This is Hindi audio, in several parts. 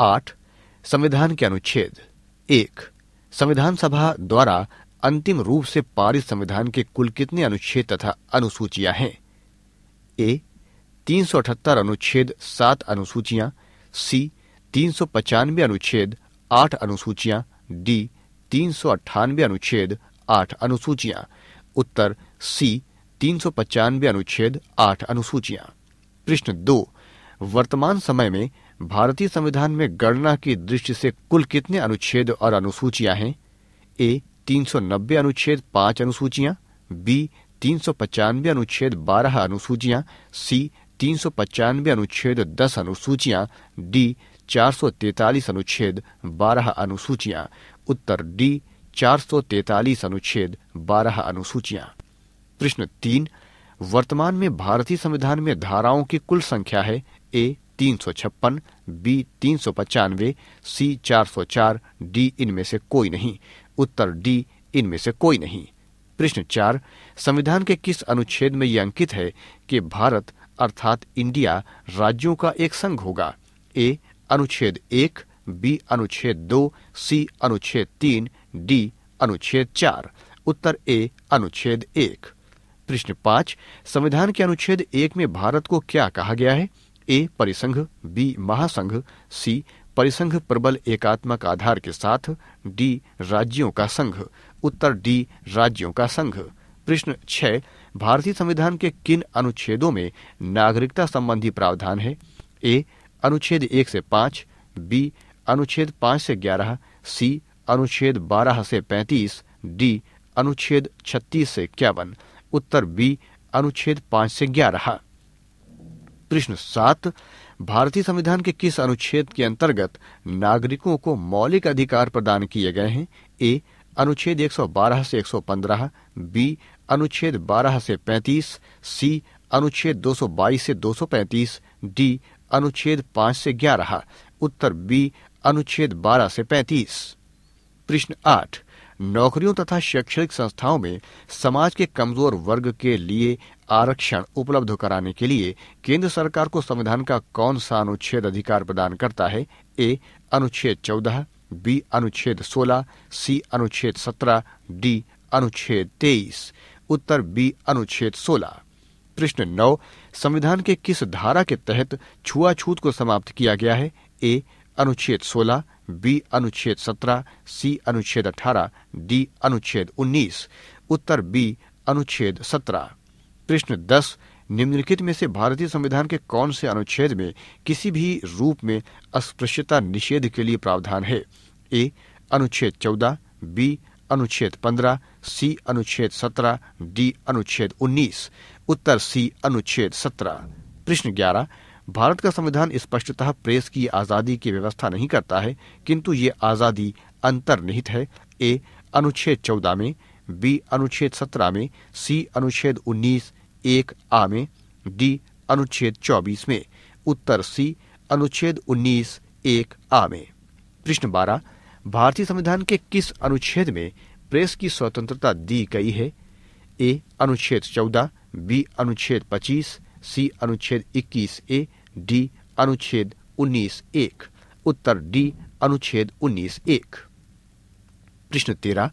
आठ संविधान के अनुच्छेद एक संविधान सभा द्वारा अंतिम रूप से पारित संविधान के कुल कितने अनुच्छेद तथा अनुसूचियां हैं ए तीन सौ अठहत्तर अनुच्छेद सात अनुसूचियां सी तीन सौ पचानवे अनुच्छेद आठ अनुसूचियां डी तीन सौ अट्ठानवे अनुच्छेद आठ अनुसूचियां उत्तर सी तीन सौ पचानवे अनुच्छेद आठ अनुसूचियां प्रश्न दो वर्तमान समय में भारतीय संविधान में गणना की दृष्टि से कुल कितने अनुच्छेद और अनुसूचियां हैं ए 390 अनुच्छेद पांच अनुसूचियां बी तीन सौ पचानवे अनुच्छेद बारह अनुसूचियां सी तीन सौ पचानवे अनुच्छेद दस अनुसूचियां डी चार सौ तैतालीस अनुच्छेद बारह अनुसूचियां उत्तर डी चार सौ तैतालीस अनुच्छेद बारह अनुसूचियां प्रश्न तीन वर्तमान में भारतीय संविधान में धाराओं की कुल संख्या है ए तीन सौ छप्पन बी तीन सौ पचानवे सी चार सौ चार डी इनमें से कोई नहीं उत्तर डी इनमें से कोई नहीं प्रश्न चार संविधान के किस अनुच्छेद में यह अंकित है कि भारत अर्थात इंडिया राज्यों का एक संघ होगा ए अनुच्छेद एक बी अनुच्छेद दो सी अनुच्छेद तीन डी अनुच्छेद चार उत्तर ए अनुच्छेद एक प्रश्न पांच संविधान के अनुच्छेद एक में भारत को क्या कहा गया है ए परिसंघ बी महासंघ सी परिसंघ प्रबल एकात्मक आधार के साथ डी राज्यों का संघ उत्तर डी राज्यों का संघ प्रश्न छह भारतीय संविधान के किन अनुच्छेदों में नागरिकता संबंधी प्रावधान है ए अनुच्छेद एक से पांच बी अनुच्छेद पांच से ग्यारह सी अनुच्छेद बारह से पैंतीस डी अनुच्छेद छत्तीस से इक्यावन उत्तर बी अनुच्छेद पांच से ग्यारह प्रश्न सात भारतीय संविधान के किस अनुच्छेद के अंतर्गत नागरिकों को मौलिक अधिकार प्रदान किए गए हैं ए अनुच्छेद 112 से 115, बी अनुच्छेद 12 से 35, सी अनुच्छेद 222 से 235, डी अनुच्छेद 5 से 11, उत्तर बी अनुच्छेद 12 से 35। प्रश्न आठ नौकरियों तथा शैक्षणिक संस्थाओं में समाज के कमजोर वर्ग के लिए आरक्षण उपलब्ध कराने के लिए केंद्र सरकार को संविधान का कौन सा अनुच्छेद अधिकार प्रदान करता है ए अनुच्छेद चौदह बी अनुच्छेद सोलह सी अनुच्छेद सत्रह डी अनुच्छेद तेईस उत्तर बी अनुच्छेद सोलह प्रश्न नौ संविधान के किस धारा के तहत छुआछूत को समाप्त किया गया है ए अनुच्छेद सोलह बी अनुच्छेद 17, सी अनुच्छेद 18, डी अनुच्छेद 19, उत्तर बी अनुच्छेद 17। प्रश्न 10 निम्नलिखित में से भारतीय संविधान के कौन से अनुच्छेद में किसी भी रूप में अस्पृश्यता निषेध के लिए प्रावधान है ए अनुच्छेद 14, बी अनुच्छेद 15, सी अनुच्छेद 17, डी अनुच्छेद 19, उत्तर सी अनुच्छेद 17। प्रश्न 11 भारत का संविधान स्पष्टतः प्रेस की आजादी की व्यवस्था नहीं करता है किंतु ये आजादी अंतर्निहित है ए अनुच्छेद चौदह में बी अनुच्छेद सत्रह में सी अनुच्छेद उन्नीस एक आ में डी अनुच्छेद चौबीस में उत्तर सी अनुच्छेद उन्नीस एक आ में प्रश्न बारह भारतीय संविधान के किस अनुच्छेद में प्रेस की स्वतंत्रता दी गई है ए अनुच्छेद चौदह बी अनुच्छेद पच्चीस सी अनुच्छेद इक्कीस ए डी अनुच्छेद उन्नीस एक उत्तर डी अनुच्छेद उन्नीस एक प्रश्न तेरह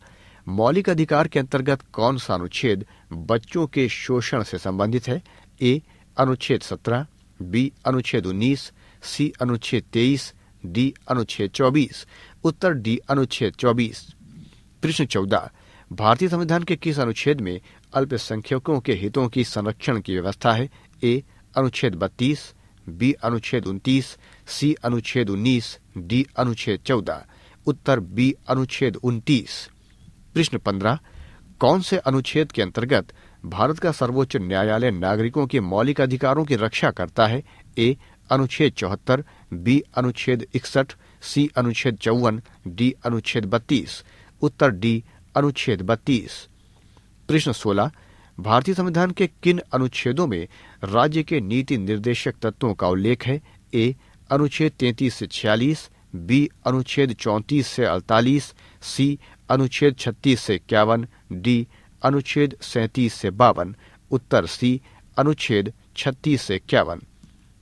मौलिक अधिकार के अंतर्गत कौन सा अनुच्छेद बच्चों के शोषण से संबंधित है ए अनुच्छेद सत्रह बी अनुच्छेद उन्नीस सी अनुच्छेद तेईस डी अनुच्छेद चौबीस उत्तर डी अनुच्छेद चौबीस प्रश्न चौदह भारतीय संविधान के किस अनुच्छेद में अल्पसंख्यकों के हितों की संरक्षण की व्यवस्था है ए अनुच्छेद बत्तीस बी अनुच्छेद उन्तीस सी अनुच्छेद उन्नीस डी अनुच्छेद चौदह उत्तर बी अनुच्छेद उन्तीस प्रश्न पंद्रह कौन से अनुच्छेद के अंतर्गत भारत का सर्वोच्च न्यायालय नागरिकों के मौलिक अधिकारों की रक्षा करता है ए अनुच्छेद चौहत्तर बी अनुच्छेद इकसठ सी अनुच्छेद चौवन डी अनुच्छेद बत्तीस उत्तर डी अनुच्छेद बत्तीस प्रश्न सोलह भारतीय संविधान के किन अनुच्छेदों में राज्य के नीति निर्देशक तत्वों का उल्लेख है ए अनुच्छेद तैतीस से छियालीस बी अनुच्छेद चौंतीस से अड़तालीस सी अनुच्छेद छत्तीस से इक्यावन डी अनुच्छेद सैंतीस से बावन उत्तर सी अनुच्छेद छत्तीस से इक्यावन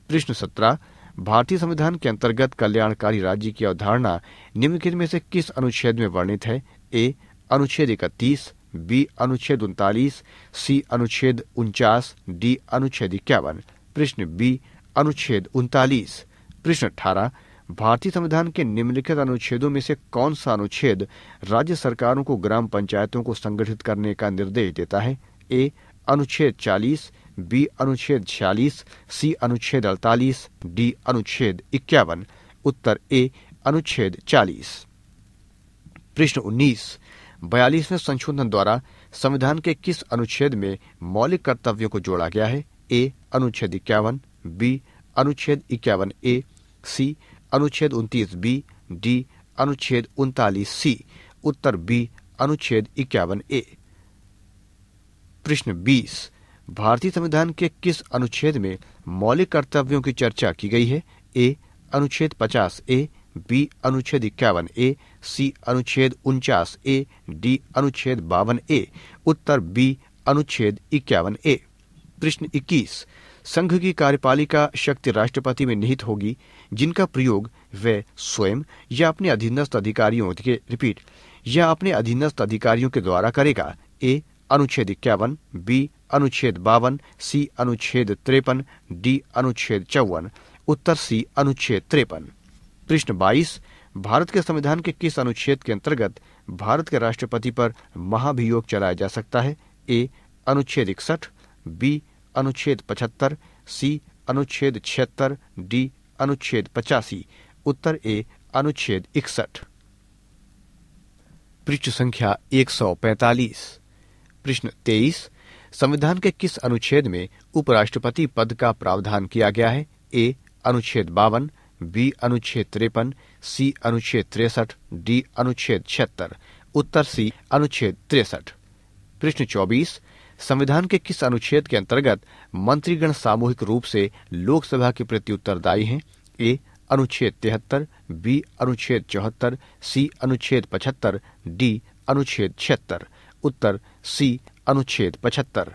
प्रश्न सत्रह भारतीय संविधान के अंतर्गत कल्याणकारी राज्य की अवधारणा निम्नलिखित में से किस अनुच्छेद में वर्णित है ए अनुच्छेद इकतीस बी अनुच्छेद उनतालीस सी अनुच्छेद उनचास डी अनुच्छेद इक्यावन प्रश्न बी अनुच्छेद उनतालीस प्रश्न अठारह भारतीय संविधान के निम्नलिखित अनुच्छेदों में से कौन सा अनुच्छेद राज्य सरकारों को ग्राम पंचायतों को संगठित करने का निर्देश देता है ए अनुच्छेद चालीस बी अनुच्छेद छियालीस सी अनुच्छेद अड़तालीस डी अनुच्छेद इक्यावन उत्तर ए अनुच्छेद चालीस प्रश्न उन्नीस बयालीसवें संशोधन द्वारा संविधान के किस अनुच्छेद में मौलिक कर्तव्यों को जोड़ा गया है ए अनुच्छेद इक्यावन बी अनुच्छेद इक्यावन ए सी अनुच्छेद उनतीस बी डी अनुच्छेद उनतालीस सी उत्तर बी अनुच्छेद इक्यावन ए प्रश्न बीस भारतीय संविधान के किस अनुच्छेद में मौलिक कर्तव्यों की चर्चा की गई है ए अनुच्छेद पचास ए बी अनुच्छेद इक्यावन ए सी अनुच्छेद उनचास ए डी अनुच्छेद बावन ए उत्तर बी अनुच्छेद इक्यावन ए प्रश्न इक्कीस संघ की कार्यपालिका शक्ति राष्ट्रपति में निहित होगी जिनका प्रयोग वे स्वयं या अपने अधीनस्थ अधिकारियों के रिपीट या अपने अधीनस्थ अधिकारियों के द्वारा करेगा ए अनुच्छेद इक्यावन बी अनुच्छेद बावन सी अनुच्छेद त्रेपन डी अनुच्छेद चौवन उत्तर सी अनुच्छेद त्रेपन प्रश्न बाईस भारत के संविधान के किस अनुच्छेद के अंतर्गत भारत के राष्ट्रपति पर महाभियोग चलाया जा सकता है ए अनुच्छेद इकसठ बी अनुच्छेद पचहत्तर सी अनुच्छेद छिहत्तर डी अनुच्छेद पचासी उत्तर ए अनुच्छेद इकसठ पृष्ठ संख्या 145 प्रश्न 23 संविधान के किस अनुच्छेद में उपराष्ट्रपति पद का प्रावधान किया गया है ए अनुच्छेद बावन बी अनुच्छेद तिरपन सी अनुच्छेद तिरसठ डी अनुच्छेद छिहत्तर उत्तर सी अनुच्छेद तिरसठ प्रश्न चौबीस संविधान के किस अनुच्छेद के अंतर्गत मंत्रीगण सामूहिक रूप से लोकसभा के प्रति उत्तरदायी हैं ए अनुच्छेद तिहत्तर बी अनुच्छेद चौहत्तर सी अनुच्छेद पचहत्तर डी अनुच्छेद छिहत्तर उत्तर सी अनुच्छेद पचहत्तर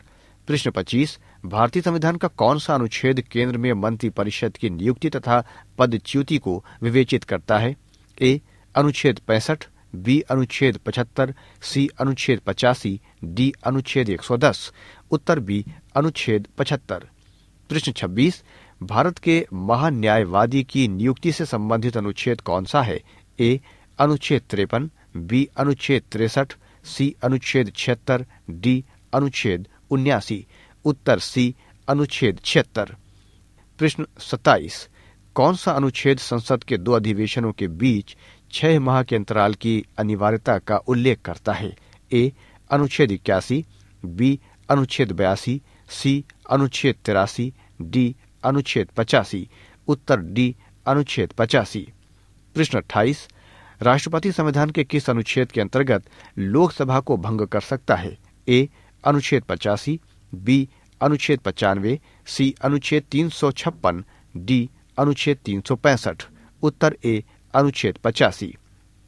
प्रश्न पच्चीस भारतीय संविधान का कौन सा अनुच्छेद केंद्र में मंत्री परिषद की नियुक्ति तथा पदच्युति को विवेचित करता है ए अनुच्छेद पैंसठ बी अनुच्छेद पचहत्तर सी अनुच्छेद पचासी डी अनुच्छेद 110 उत्तर बी अनुच्छेद पचहत्तर प्रश्न छब्बीस भारत के महान्यायवादी की नियुक्ति से संबंधित अनुच्छेद कौन सा है ए अनुच्छेद तिरपन बी अनुच्छेद तिरसठ सी अनुच्छेद छिहत्तर डी अनुच्छेद उन्यासी उत्तर सी अनुच्छेद छिहत्तर प्रश्न सत्ताईस कौन सा अनुच्छेद संसद के दो अधिवेशनों के बीच छह माह के अंतराल की अनिवार्यता का उल्लेख करता है ए अनुच्छेद इक्यासी बी अनुच्छेद बयासी सी अनुच्छेद तिरासी डी अनुच्छेद पचासी उत्तर डी अनुच्छेद पचासी प्रश्न अट्ठाईस राष्ट्रपति संविधान के किस अनुच्छेद के अंतर्गत लोकसभा को भंग कर सकता है ए अनुच्छेद पचासी बी अनुच्छेद पचानवे सी अनुच्छेद तीन सौ छप्पन डी अनुच्छेद तीन सौ पैंसठ उत्तर ए अनुच्छेद पचासी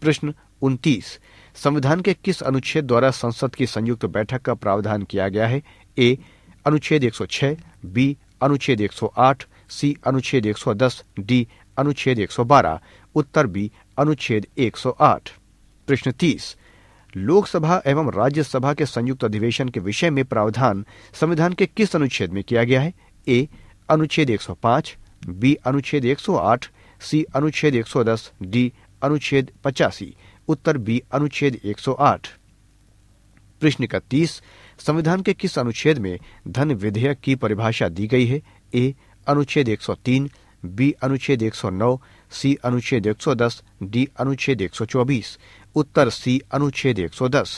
प्रश्न उन्तीस संविधान के किस अनुच्छेद द्वारा संसद की संयुक्त बैठक का प्रावधान किया गया है ए अनुच्छेद 106 बी अनुच्छेद 108 सी अनुच्छेद 110 डी अनुच्छेद 112 उत्तर बी अनुच्छेद 108 प्रश्न तीस लोकसभा एवं राज्यसभा के संयुक्त अधिवेशन के विषय में प्रावधान संविधान के किस अनुच्छेद में किया गया है ए अनुच्छेद 105, बी अनुच्छेद 108, सी अनुच्छेद 110, डी अनुच्छेद पचासी उत्तर बी अनुच्छेद 108। प्रश्न का तीस संविधान के किस अनुच्छेद में धन विधेयक की परिभाषा दी गई है ए अनुच्छेद 103, बी अनुच्छेद 109, सी अनुच्छेद 110, डी अनुच्छेद 124। उत्तर सी अनुच्छेद 110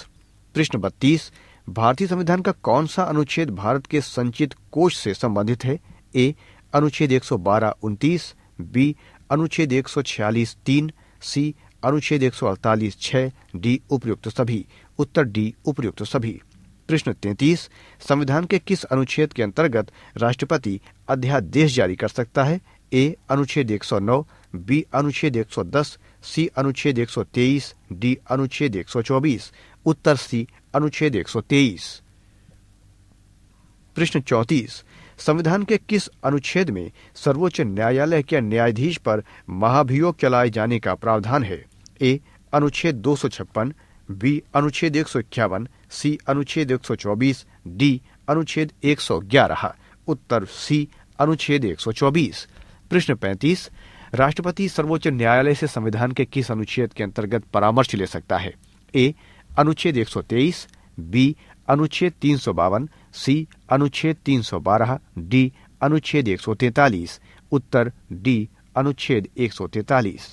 प्रश्न बत्तीस भारतीय संविधान का कौन सा अनुच्छेद भारत के संचित कोष से संबंधित है ए अनुच्छेद 112 उनतीस बी अनुच्छेद 146 तीन सी अनुच्छेद 148 सौ डी उपयुक्त सभी उत्तर डी उपयुक्त सभी प्रश्न तैतीस संविधान के किस अनुच्छेद के अंतर्गत राष्ट्रपति अध्यादेश जारी कर सकता है ए अनुच्छेद 109 बी अनुच्छेद 110 सी अनुच्छेद 123, डी अनुच्छेद 124, उत्तर सी अनुच्छेद 123। प्रश्न चौतीस संविधान के किस अनुच्छेद में सर्वोच्च न्यायालय के न्यायाधीश पर महाभियोग चलाए जाने का प्रावधान है ए अनुच्छेद दो बी अनुच्छेद एक सी अनुच्छेद 124, डी अनुच्छेद 111, उत्तर सी अनुच्छेद 124। प्रश्न पैंतीस राष्ट्रपति सर्वोच्च न्यायालय से संविधान के किस अनुच्छेद के अंतर्गत परामर्श ले सकता है ए अनुच्छेद 123, बी अनुच्छेद तीन सी अनुच्छेद 312, डी अनुच्छेद 143, उत्तर डी अनुच्छेद 143।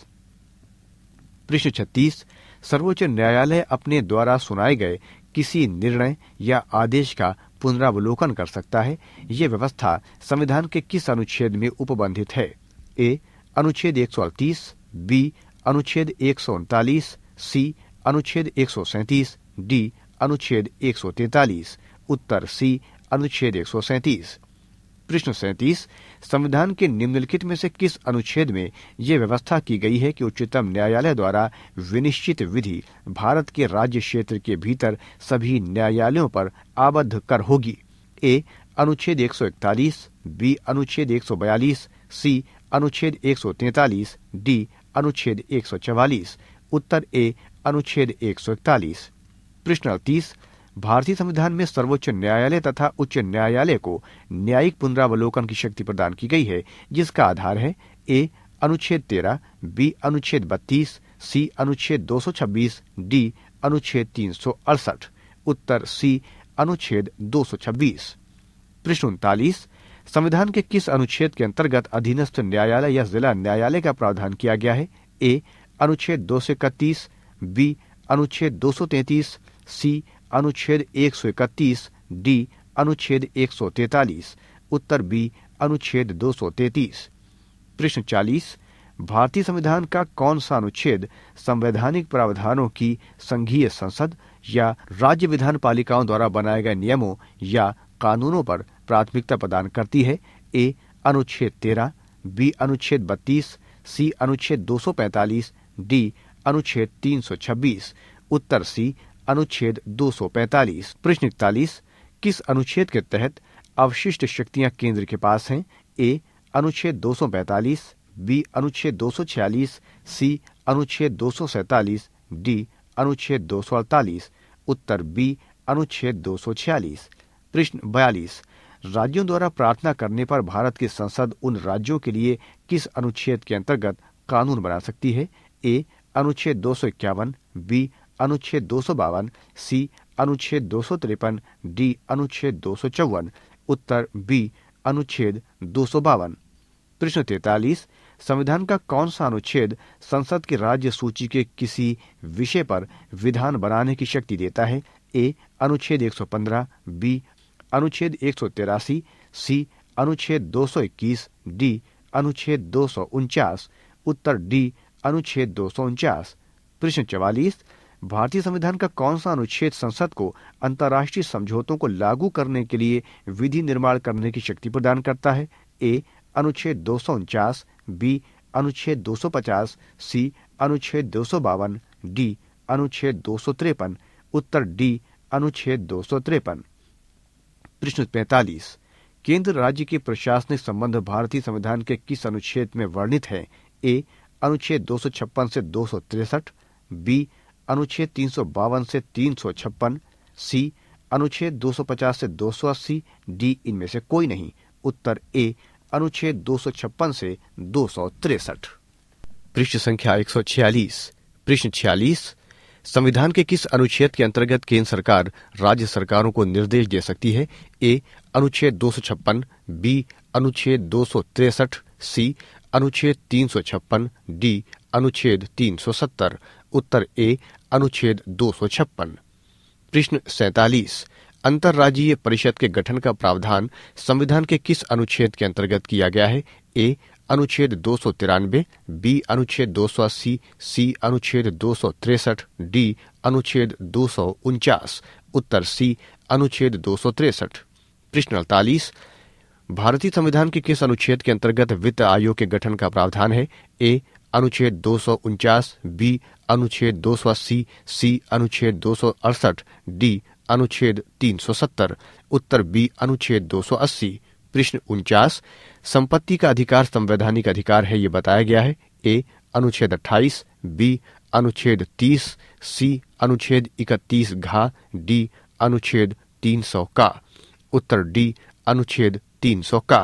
प्रश्न छत्तीस सर्वोच्च न्यायालय अपने द्वारा सुनाए गए किसी निर्णय या आदेश का पुनरावलोकन कर सकता है ये व्यवस्था संविधान के किस अनुच्छेद में उपबंधित है ए अनुच्छेद अड़तीस बी अनुच्छेद एक सी अनुच्छेद एक डी अनुच्छेद एक उत्तर सी अनुच्छेद एक प्रश्न सैंतीस संविधान के निम्नलिखित में से किस अनुच्छेद में यह व्यवस्था की गई है कि उच्चतम न्यायालय द्वारा विनिश्चित विधि भारत के राज्य क्षेत्र के भीतर सभी न्यायालयों पर आबद्ध कर होगी ए अनुच्छेद 141, बी अनुच्छेद 142, सी अनुच्छेद एक डी अनुच्छेद एक उत्तर ए अनुच्छेद एक प्रश्न अड़तीस भारतीय संविधान में सर्वोच्च न्यायालय तथा उच्च न्यायालय को न्यायिक पुनरावलोकन की शक्ति प्रदान की गई है जिसका आधार है ए अनुच्छेद तेरह बी अनुच्छेद बत्तीस सी अनुच्छेद छब्बीस डी अनुच्छेद तीन उत्तर सी अनुच्छेद दो सौ छब्बीस प्रश्न उनतालीस संविधान के किस अनुच्छेद के अंतर्गत अधीनस्थ न्यायालय या जिला न्यायालय का प्रावधान किया गया है ए अनुच्छेद दो सौ इकतीस बी अनुच्छेद दो सौ तैतीस सी अनुच्छेद एक सौ इकतीस डी अनुच्छेद एक सौ तैतालीस उत्तर बी अनुच्छेद दो सौ तैतीस प्रश्न चालीस भारतीय संविधान का कौन सा अनुच्छेद संवैधानिक प्रावधानों की संघीय संसद या राज्य विधान पालिकाओं द्वारा बनाए गए नियमों या कानूनों पर प्राथमिकता प्रदान करती है ए अनुच्छेद तेरह बी अनुच्छेद बत्तीस सी अनुच्छेद दो सौ पैंतालीस डी अनुच्छेद तीन सौ छब्बीस उत्तर सी अनुच्छेद पैतालीस प्रश्न इकतालीस किस अनुच्छेद के तहत अवशिष्ट शक्तियां केंद्र के पास हैं ए अनुच्छेद दो सौ पैतालीस बी अनुच्छेद दो सौ छियालीस सी अनुच्छेद दो सौ सैतालीस डी अनुच्छेद दो सौ अड़तालीस उत्तर बी अनुच्छेद दो सौ छियालीस प्रश्न बयालीस राज्यों द्वारा प्रार्थना करने पर भारत की संसद उन राज्यों के लिए किस अनुच्छेद के अंतर्गत कानून बना सकती है ए अनुच्छेद दो सौ इक्यावन बी अनुच्छेद दो सौ बावन सी अनुच्छेद दो सौ तिरपन डी अनुच्छेद दो सौ चौवन उत्तर बी अनुच्छेद दो सौ बावन प्रश्न तैतालीस संविधान का कौन सा अनुच्छेद संसद की राज्य सूची के किसी विषय पर विधान बनाने की शक्ति देता है ए अनुच्छेद 115 बी अनुच्छेद एक सौ तिरासी सी अनुच्छेद इक्कीस डी अनुच्छेद दो उत्तर डी अनुच्छेद दो प्रश्न चवालीस भारतीय संविधान का कौन सा अनुच्छेद संसद को अंतर्राष्ट्रीय समझौतों को लागू करने के लिए विधि निर्माण करने की शक्ति प्रदान करता है ए अनुच्छेद दो बी अनुच्छेद पचास सी अनुच्छेद दो डी अनुच्छेद दो उत्तर डी अनुच्छेद दो प्रश्न पैंतालीस केंद्र राज्य के प्रशासनिक संबंध भारतीय संविधान के किस अनुच्छेद में वर्णित है ए अनुच्छेद दो से दो बी अनुच्छेद तीन से तीन सी अनुच्छेद 250 से 280 डी इनमें से कोई नहीं उत्तर ए अनुच्छेद दो से दो पृष्ठ संख्या 146 पृष्ठ 46 संविधान के किस अनुच्छेद के अंतर्गत केंद्र सरकार राज्य सरकारों को निर्देश दे सकती है ए अनुच्छेद दो सौ छप्पन बी अनुच्छेद दो सौ तिरसठ सी अनुच्छेद तीन सौ छप्पन डी अनुच्छेद तीन सौ सत्तर उत्तर ए अनुच्छेद दो सौ छप्पन प्रश्न सैतालीस अंतर्राज्यीय परिषद के गठन का प्रावधान संविधान के किस अनुच्छेद के अंतर्गत किया गया है ए अनुच्छेद दो सौ तिरानबे बी अनुच्छेद दो सौ अस्सी सी अनुच्छेद दो सौ तिरसठ डी अनुच्छेद दो सौ उनचास उत्तर सी अनुच्छेद दो सौ तिरसठ प्रश्न अड़तालीस भारतीय संविधान के किस अनुच्छेद के अंतर्गत वित्त आयोग के गठन का प्रावधान है ए अनुच्छेद दो सौ उनचास बी अनुच्छेद दो सौ अस्सी सी अनुच्छेद दो सौ अड़सठ डी अनुच्छेद तीन सौ सत्तर उत्तर बी अनुच्छेद दो सौ अस्सी प्रश्न उनचास संपत्ति का अधिकार संवैधानिक अधिकार है ये बताया गया है ए अनुच्छेद अट्ठाईस बी अनुच्छेद तीस सी अनुच्छेद इकतीस घा डी अनुच्छेद सौ का उत्तर डी अनुच्छेद सौ का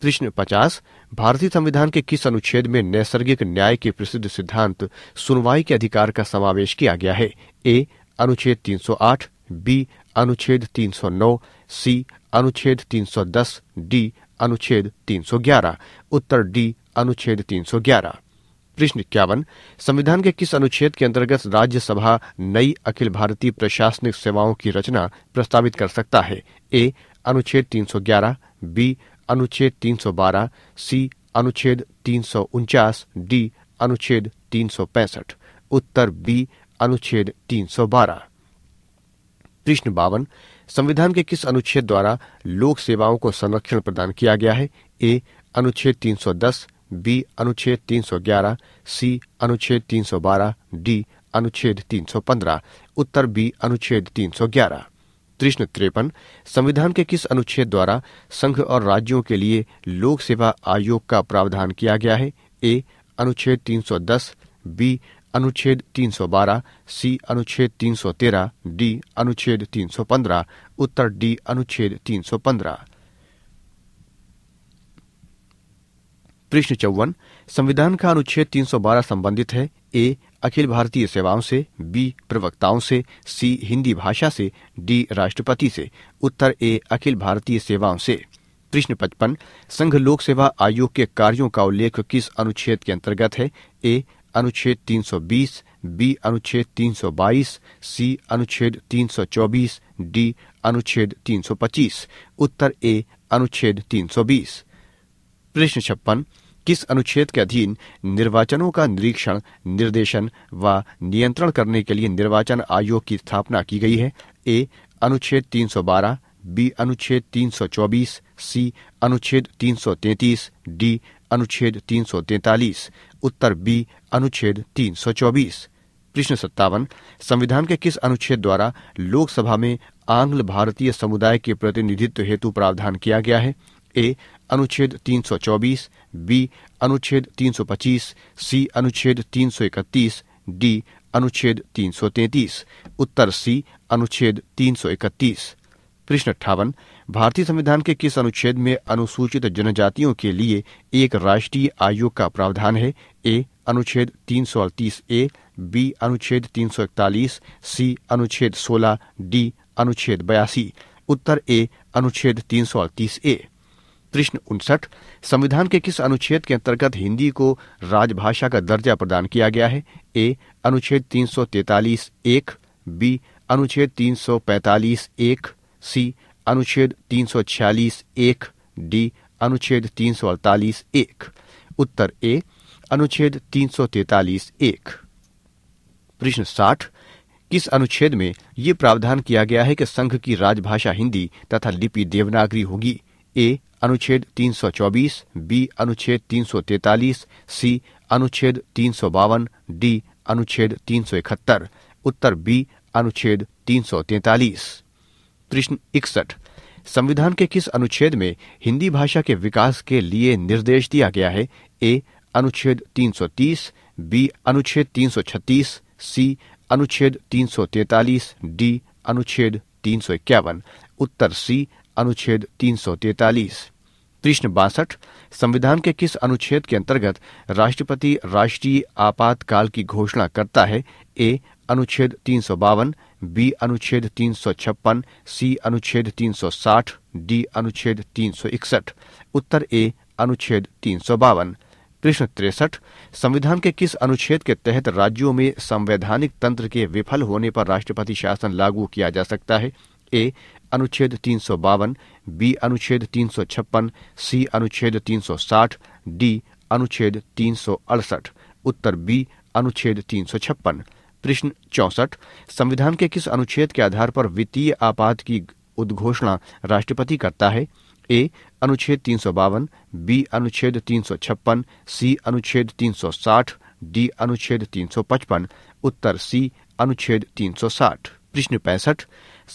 प्रश्न पचास भारतीय संविधान के किस अनुच्छेद में नैसर्गिक न्याय के प्रसिद्ध सिद्धांत सुनवाई के अधिकार का समावेश किया गया है ए अनुच्छेद 308, बी अनुच्छेद 309 सी अनुच्छेद 310 डी अनुच्छेद 311 उत्तर डी अनुच्छेद 311 प्रश्न इक्यावन संविधान के किस अनुच्छेद के अंतर्गत राज्यसभा नई अखिल भारतीय प्रशासनिक सेवाओं की रचना प्रस्तावित कर सकता है ए अनुच्छेद 311 बी अनुच्छेद 312 सी अनुच्छेद तीन डी अनुच्छेद तीन उत्तर बी अनुच्छेद 312 प्रश्न बावन संविधान के किस अनुच्छेद द्वारा लोक सेवाओं को संरक्षण प्रदान किया गया है ए अनुच्छेद 310 बी अनुच्छेद 311 सी अनुच्छेद 312 डी अनुच्छेद 315 उत्तर बी अनुच्छेद 311 कृष्ण त्रेपन संविधान के किस अनुच्छेद द्वारा संघ और राज्यों के लिए लोक सेवा आयोग का प्रावधान किया गया है ए अनुच्छेद 310 बी अनुच्छेद 312, सी अनुच्छेद 313, डी अनुच्छेद 315, उत्तर डी अनुच्छेद 315। प्रश्न चौवन संविधान का अनुच्छेद 312 संबंधित है ए अखिल भारतीय सेवाओं से बी प्रवक्ताओं से सी हिंदी भाषा से डी राष्ट्रपति से उत्तर ए अखिल भारतीय सेवाओं से प्रश्न पचपन संघ लोक सेवा आयोग के कार्यों का उल्लेख किस अनुच्छेद के अंतर्गत है ए अनुच्छेद 320, बी अनुच्छेद 322, सी अनुच्छेद 324, डी अनुच्छेद 325, उत्तर ए अनुच्छेद 320। प्रश्न छप्पन किस अनुच्छेद के अधीन निर्वाचनों का निरीक्षण निर्देशन व नियंत्रण करने के लिए निर्वाचन आयोग की स्थापना की गई है ए अनुच्छेद 312, बी अनुच्छेद 324, सी अनुच्छेद 333, डी अनुच्छेद तैतालीस उत्तर बी अनुच्छेद 324 प्रश्न सत्तावन संविधान के किस अनुच्छेद द्वारा लोकसभा में आंग्ल भारतीय समुदाय के प्रतिनिधित्व हेतु प्रावधान किया गया है ए अनुच्छेद 324 बी अनुच्छेद 325 सी अनुच्छेद 331 डी अनुच्छेद 333 उत्तर सी अनुच्छेद 331 प्रश्न अट्ठावन भारतीय संविधान के किस अनुच्छेद में अनुसूचित जनजातियों के लिए एक राष्ट्रीय आयोग का प्रावधान है ए अनुच्छेद तीन ए बी अनुच्छेद तीन सी अनुच्छेद 16 डी अनुच्छेद बयासी उत्तर ए अनुच्छेद तीन ए प्रश्न उनसठ संविधान के किस अनुच्छेद के अंतर्गत हिंदी को राजभाषा का दर्जा प्रदान किया गया है ए अनुच्छेद तैतालीस एक बी अनुच्छेद पैतालीस एक सी अनुच्छेद तीन सौ छियालीस एक डी अनुच्छेद तीन सौ अड़तालीस एक उत्तर ए अनुच्छेद तीन सौ तैतालीस एक प्रश्न साठ किस अनुच्छेद में ये प्रावधान किया गया है कि संघ की राजभाषा हिंदी तथा लिपि देवनागरी होगी ए अनुच्छेद 324 बी अनुच्छेद 343 सी अनुच्छेद तीन डी अनुच्छेद तीन उत्तर बी अनुच्छेद तैतालीस प्रश्न इकसठ संविधान के किस अनुच्छेद में हिंदी भाषा के विकास के लिए निर्देश दिया गया है ए अनुच्छेद 330, बी अनुच्छेद 336, सी अनुच्छेद 343, डी अनुच्छेद तीन उत्तर सी अनुच्छेद 343 कृष्ण बासठ संविधान के किस अनुच्छेद के अंतर्गत राष्ट्रपति राष्ट्रीय आपातकाल की घोषणा करता है ए अनुच्छेद तीन बी अनुच्छेद तीन सौ छप्पन सी अनुच्छेद तीन सौ साठ डी अनुच्छेद तीन सौ इकसठ उत्तर ए अनुच्छेद तीन सौ बावन प्रश्न तिरसठ संविधान के किस अनुच्छेद के तहत राज्यों में संवैधानिक तंत्र के विफल होने पर राष्ट्रपति शासन लागू किया जा सकता है ए अनुच्छेद तीन सौ बावन बी अनुच्छेद तीन सौ छप्पन सी अनुच्छेद तीन सौ साठ डी अनुच्छेद तीन सौ अड़सठ उत्तर बी अनुच्छेद तीन सौ छप्पन प्रश्न चौसठ संविधान के किस अनुच्छेद के आधार पर वित्तीय आपात की उद्घोषणा राष्ट्रपति करता है ए अनुच्छेद तीन सौ बावन बी अनुच्छेद तीन सौ छप्पन सी अनुच्छेद तीन सौ साठ डी अनुच्छेद तीन सौ पचपन उत्तर सी अनुच्छेद तीन सौ साठ प्रश्न पैंसठ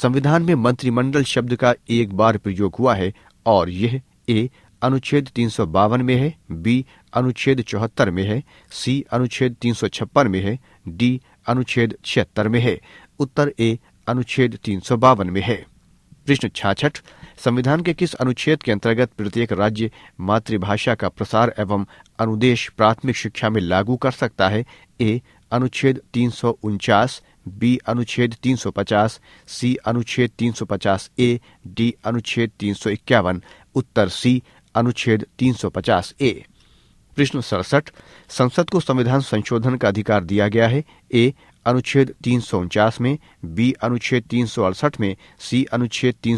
संविधान में मंत्रिमंडल शब्द का एक बार प्रयोग हुआ है और यह ए अनुच्छेद तीन सौ बावन में है बी अनुच्छेद चौहत्तर में है सी अनुच्छेद तीन सौ छप्पन में है डी अनुच्छेद छिहत्तर में है उत्तर ए अनुच्छेद तीन सौ बावन में है प्रश्न छाछठ संविधान के किस अनुच्छेद के अंतर्गत प्रत्येक राज्य मातृभाषा का प्रसार एवं अनुदेश प्राथमिक शिक्षा में लागू कर सकता है ए अनुच्छेद तीन सौ उनचास बी अनुच्छेद तीन सौ पचास सी अनुच्छेद तीन सौ पचास ए डी अनुच्छेद तीन सौ इक्यावन उत्तर सी अनुच्छेद तीन सौ पचास ए प्रश्न सड़सठ संसद को संविधान संशोधन का अधिकार दिया गया है ए अनुच्छेद तीन में बी अनुच्छेद तीन में सी अनुच्छेद तीन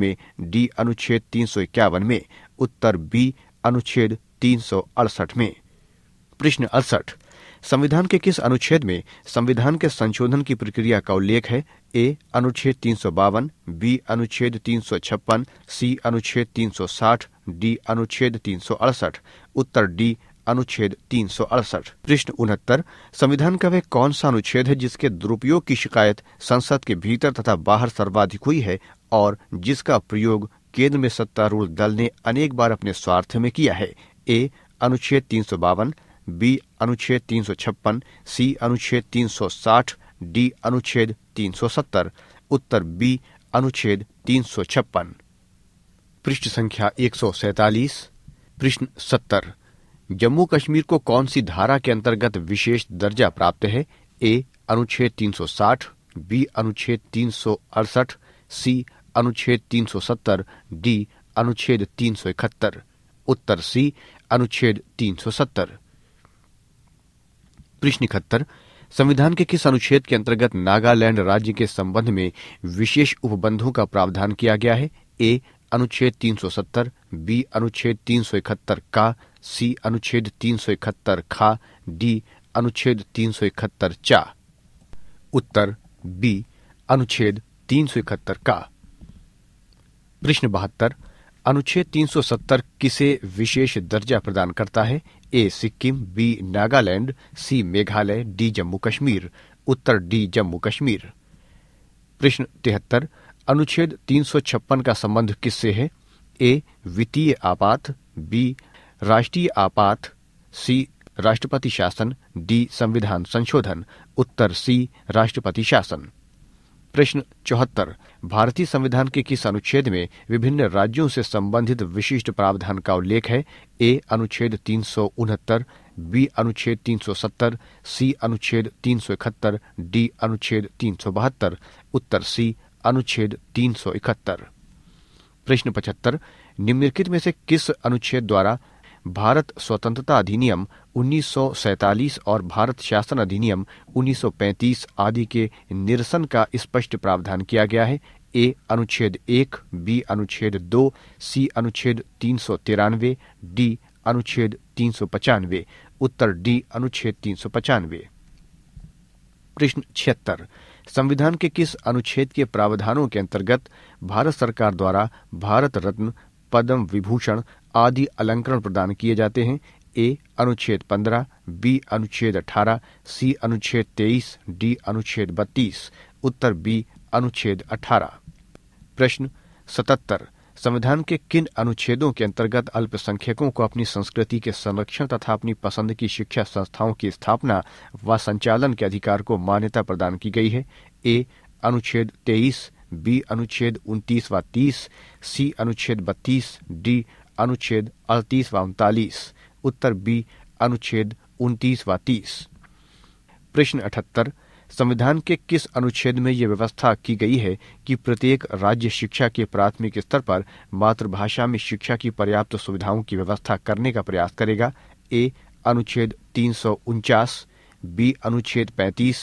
में डी अनुच्छेद तीन में उत्तर बी अनुच्छेद तीन में प्रश्न अड़सठ संविधान के किस अनुच्छेद में संविधान के संशोधन की प्रक्रिया का उल्लेख है ए अनुच्छेद तीन बी अनुच्छेद तीन सी अनुच्छेद साठ डी अनुच्छेद तीन उत्तर डी अनुच्छेद तीन सौ अड़सठ प्रश्न उनहत्तर संविधान का वह कौन सा अनुच्छेद है जिसके दुरुपयोग की शिकायत संसद के भीतर तथा बाहर सर्वाधिक हुई है और जिसका प्रयोग केंद्र में सत्तारूढ़ दल ने अनेक बार अपने स्वार्थ में किया है ए अनुच्छेद तीन सौ बावन बी अनुच्छेद तीन सौ छप्पन सी अनुच्छेद तीन सौ साठ डी अनुच्छेद तीन सौ सत्तर उत्तर बी अनुच्छेद तीन सौ छप्पन पृष्ठ संख्या एक सौ सैतालीस प्रश्न सत्तर जम्मू कश्मीर को कौन सी धारा के अंतर्गत विशेष दर्जा प्राप्त है ए अनुच्छेद 360, बी अनुच्छेद तीन सी अनुच्छेद 370, डी अनुच्छेद 371, उत्तर सी अनुच्छेद 370। प्रश्न इकहत्तर संविधान के किस अनुच्छेद के अंतर्गत नागालैंड राज्य के संबंध में विशेष उपबंधों का प्रावधान किया गया है ए अनुच्छेद 370, बी अनुच्छेद 371 का सी अनुच्छेद 371 खा डी अनुच्छेद 371 चा उत्तर बी अनुच्छेद 371 का प्रश्न बहत्तर अनुच्छेद 370 किसे विशेष दर्जा प्रदान करता है A Sikkim B Nagaland C Meghalaya D Jammu Kashmir उत्तर डी जम्मू कश्मीर प्रश्न तिहत्तर अनुच्छेद 356 का संबंध किससे है ए वित्तीय आपात बी राष्ट्रीय आपात सी राष्ट्रपति शासन डी संविधान संशोधन उत्तर सी राष्ट्रपति शासन प्रश्न चौहत्तर भारतीय संविधान के किस अनुच्छेद में विभिन्न राज्यों से संबंधित विशिष्ट प्रावधान का उल्लेख है ए अनुच्छेद तीन बी अनुच्छेद 370, सी अनुच्छेद इकहत्तर डी अनुच्छेद बहत्तर उत्तर सी अनुच्छेद तीन सौ इकहत्तर प्रश्न पचहत्तर निम्नलिखित में से किस अनुच्छेद द्वारा भारत स्वतंत्रता अधिनियम उन्नीस और भारत शासन अधिनियम 1935 आदि के निरसन का स्पष्ट प्रावधान किया गया है ए अनुच्छेद एक बी अनुच्छेद दो सी अनुच्छेद तीन सौ तिरानवे डी अनुच्छेद तीन सौ पचानवे उत्तर डी अनुच्छेद तीन सौ पचानवे प्रश्न छिहत्तर संविधान के किस अनुच्छेद के प्रावधानों के अंतर्गत भारत सरकार द्वारा भारत रत्न पद्म विभूषण आदि अलंकरण प्रदान किए जाते हैं ए अनुच्छेद 15, बी अनुच्छेद 18, सी अनुच्छेद 23, डी अनुच्छेद 32, उत्तर बी अनुच्छेद 18। प्रश्न सतहत्तर संविधान के किन अनुच्छेदों के अंतर्गत अल्पसंख्यकों को अपनी संस्कृति के संरक्षण तथा अपनी पसंद की शिक्षा संस्थाओं की स्थापना व संचालन के अधिकार को मान्यता प्रदान की गई है ए अनुच्छेद तेईस बी अनुच्छेद उनतीस व तीस सी अनुच्छेद बत्तीस डी अनुच्छेद अड़तीस व उनतालीस उत्तर बी अनुच्छेद उनतीस व तीस प्रश्न अठहत्तर संविधान के किस अनुच्छेद में यह व्यवस्था की गई है कि प्रत्येक राज्य शिक्षा के प्राथमिक स्तर पर मातृभाषा में शिक्षा की पर्याप्त सुविधाओं की व्यवस्था करने का प्रयास करेगा ए अनुच्छेद तीन बी अनुच्छेद पैंतीस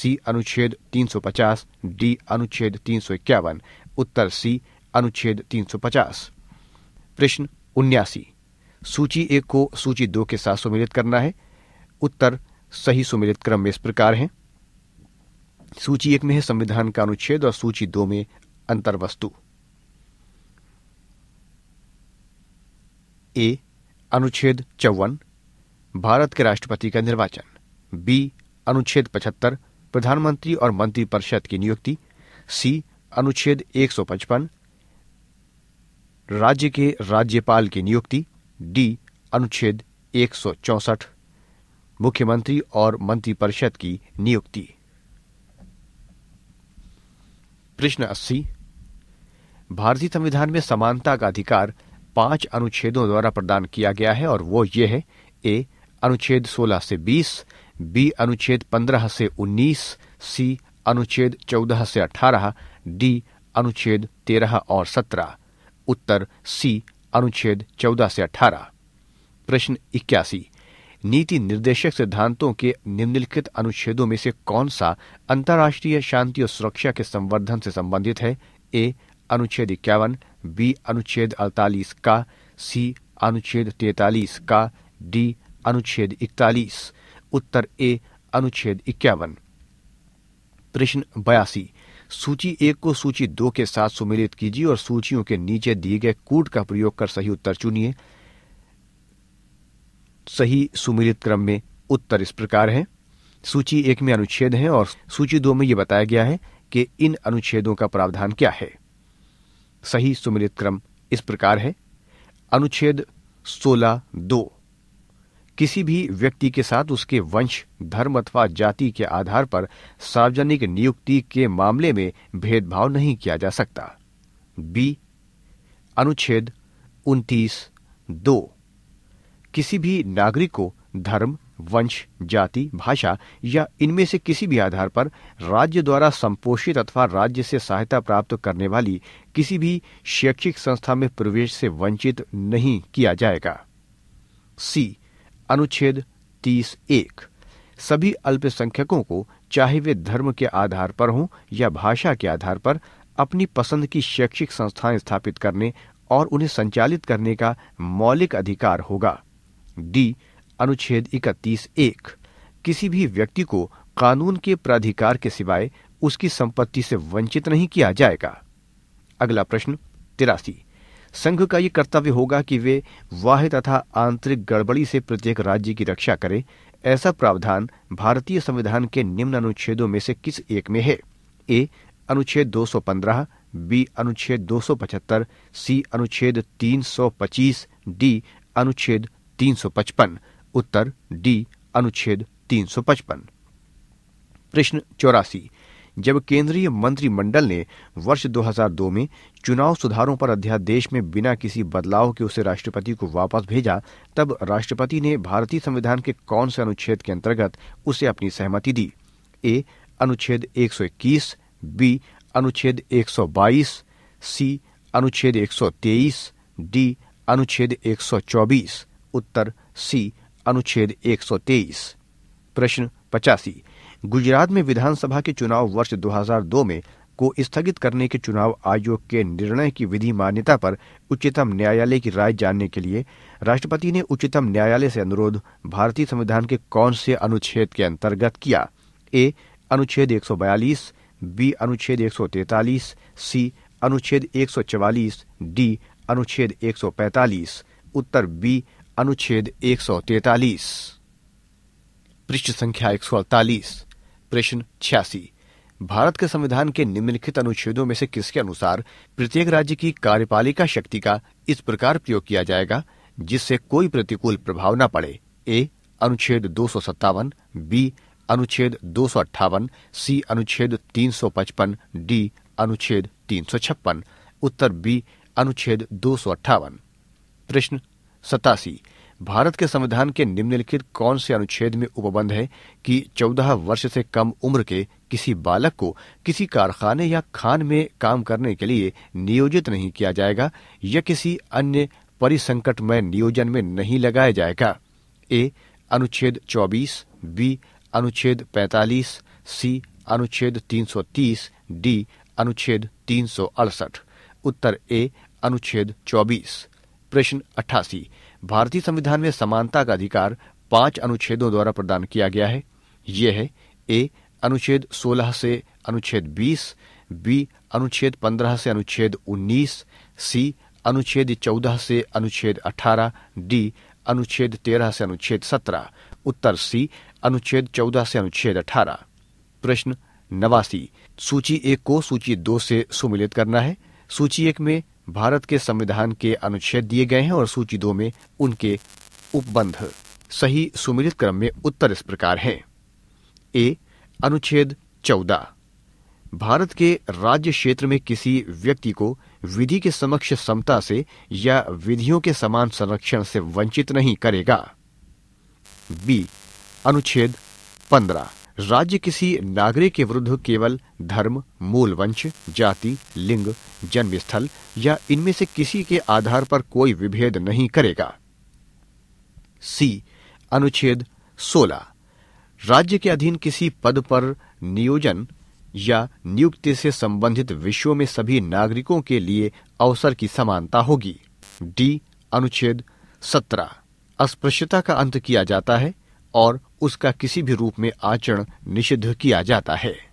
सी अनुच्छेद 350, डी अनुच्छेद तीन उत्तर सी अनुच्छेद 350। प्रश्न उन्यासी सूची एक को सूची दो के साथ सुमिलित करना है उत्तर सही सुमिलित क्रम में इस प्रकार है सूची एक में है संविधान का अनुच्छेद और सूची दो में अंतर्वस्तु ए अनुच्छेद चौवन भारत के राष्ट्रपति का निर्वाचन बी अनुच्छेद पचहत्तर प्रधानमंत्री और मंत्रिपरिषद की नियुक्ति सी अनुच्छेद एक सौ पचपन राज्य के राज्यपाल की नियुक्ति डी अनुच्छेद एक सौ चौसठ मुख्यमंत्री और मंत्रिपरिषद की नियुक्ति प्रश्न अस्सी भारतीय संविधान में समानता का अधिकार पांच अनुच्छेदों द्वारा प्रदान किया गया है और वो ये है ए अनुच्छेद 16 से 20, बी अनुच्छेद 15 से 19, सी अनुच्छेद 14 से 18, डी अनुच्छेद 13 और 17, उत्तर सी अनुच्छेद 14 से 18। प्रश्न इक्यासी नीति निर्देशक सिद्धांतों के निम्नलिखित अनुच्छेदों में से कौन सा अंतर्राष्ट्रीय शांति और सुरक्षा के संवर्धन से संबंधित है ए अनुच्छेद इक्यावन बी अनुच्छेद अड़तालीस का सी अनुच्छेद तैतालीस का डी अनुच्छेद इकतालीस उत्तर ए अनुच्छेद इक्यावन प्रश्न बयासी सूची एक को सूची दो के साथ सुमिलित कीजिए और सूचियों के नीचे दिए गए कूट का प्रयोग कर सही उत्तर चुनिए सही सुमिलित क्रम में उत्तर इस प्रकार है सूची एक में अनुच्छेद हैं और सूची दो में यह बताया गया है कि इन अनुच्छेदों का प्रावधान क्या है सही सुमिलित क्रम इस प्रकार है अनुच्छेद सोलह दो किसी भी व्यक्ति के साथ उसके वंश धर्म अथवा जाति के आधार पर सार्वजनिक नियुक्ति के मामले में भेदभाव नहीं किया जा सकता बी अनुच्छेद उन्तीस दो किसी भी नागरिक को धर्म वंश जाति भाषा या इनमें से किसी भी आधार पर राज्य द्वारा संपोषित अथवा राज्य से सहायता प्राप्त करने वाली किसी भी शैक्षिक संस्था में प्रवेश से वंचित नहीं किया जाएगा सी अनुच्छेद तीस एक सभी अल्पसंख्यकों को चाहे वे धर्म के आधार पर हों या भाषा के आधार पर अपनी पसंद की शैक्षिक संस्थाएं स्थापित करने और उन्हें संचालित करने का मौलिक अधिकार होगा डी अनुच्छेद इकतीस एक किसी भी व्यक्ति को कानून के प्राधिकार के सिवाय उसकी संपत्ति से वंचित नहीं किया जाएगा अगला प्रश्न तिरासी संघ का यह कर्तव्य होगा कि वे वाह तथा आंतरिक गड़बड़ी से प्रत्येक राज्य की रक्षा करें ऐसा प्रावधान भारतीय संविधान के निम्न अनुच्छेदों में से किस एक में है ए अनुच्छेद 215, बी अनुच्छेद 275, सी अनुच्छेद 325, डी अनुच्छेद 355 उत्तर डी अनुच्छेद 355 प्रश्न चौरासी जब केंद्रीय मंत्रिमंडल ने वर्ष 2002 में चुनाव सुधारों पर अध्यादेश में बिना किसी बदलाव के उसे राष्ट्रपति को वापस भेजा तब राष्ट्रपति ने भारतीय संविधान के कौन से अनुच्छेद के अंतर्गत उसे अपनी सहमति दी ए अनुच्छेद 121, बी अनुच्छेद 122, सी अनुच्छेद 123, डी अनुच्छेद 124 उत्तर सी अनुच्छेद 123 प्रश्न पचासी गुजरात में विधानसभा के चुनाव वर्ष 2002 में को स्थगित करने के चुनाव आयोग के निर्णय की विधि मान्यता पर उच्चतम न्यायालय की राय जानने के लिए राष्ट्रपति ने उच्चतम न्यायालय से अनुरोध भारतीय संविधान के कौन से अनुच्छेद के अंतर्गत किया ए अनुच्छेद 142, बी अनुच्छेद 143, सी अनुच्छेद 144, डी अनुच्छेद 145, उत्तर बी अनुच्छेद तैतालीस पृष्ठ संख्या एक सौ अड़तालीस प्रश्न छियासी भारत के संविधान के निम्नलिखित अनुच्छेदों में से किसके अनुसार प्रत्येक राज्य की कार्यपालिका शक्ति का इस प्रकार प्रयोग किया जाएगा जिससे कोई प्रतिकूल प्रभाव न पड़े ए अनुच्छेद दो बी अनुच्छेद दो सी अनुच्छेद पचपन डी अनुच्छेद छप्पन उत्तर बी अनुच्छेद दो प्रश्न सतासी भारत के संविधान के निम्नलिखित कौन से अनुच्छेद में उपबंध है कि चौदह वर्ष से कम उम्र के किसी बालक को किसी कारखाने या खान में काम करने के लिए नियोजित नहीं किया जाएगा या किसी अन्य परिसंकटमय नियोजन में नहीं लगाया जाएगा ए अनुच्छेद 24, बी अनुच्छेद 45, सी अनुच्छेद 330, डी अनुच्छेद तीन उत्तर ए अनुच्छेद 24 प्रश्न अट्ठासी भारतीय संविधान में समानता का अधिकार पांच अनुच्छेदों द्वारा प्रदान किया गया है ये है ए अनुच्छेद 16 से अनुच्छेद 20, बी अनुच्छेद 15 से अनुच्छेद 19, सी अनुच्छेद 14 से अनुच्छेद 18, डी अनुच्छेद 13 से अनुच्छेद 17, उत्तर सी अनुच्छेद 14 से अनुच्छेद 18। प्रश्न नवासी सूची एक को सूची दो से सुमिलित करना है सूची एक में भारत के संविधान के अनुच्छेद दिए गए हैं और सूची दो में उनके उपबंध सही सुमिलित क्रम में उत्तर इस प्रकार है ए अनुच्छेद चौदह भारत के राज्य क्षेत्र में किसी व्यक्ति को विधि के समक्ष समता से या विधियों के समान संरक्षण से वंचित नहीं करेगा बी अनुच्छेद पंद्रह राज्य किसी नागरिक के विरुद्ध केवल धर्म मूल वंश जाति लिंग जन्म स्थल या इनमें से किसी के आधार पर कोई विभेद नहीं करेगा सी अनुच्छेद 16 राज्य के अधीन किसी पद पर नियोजन या नियुक्ति से संबंधित विषयों में सभी नागरिकों के लिए अवसर की समानता होगी डी अनुच्छेद 17 अस्पृश्यता का अंत किया जाता है और उसका किसी भी रूप में आचरण निषिद्ध किया जाता है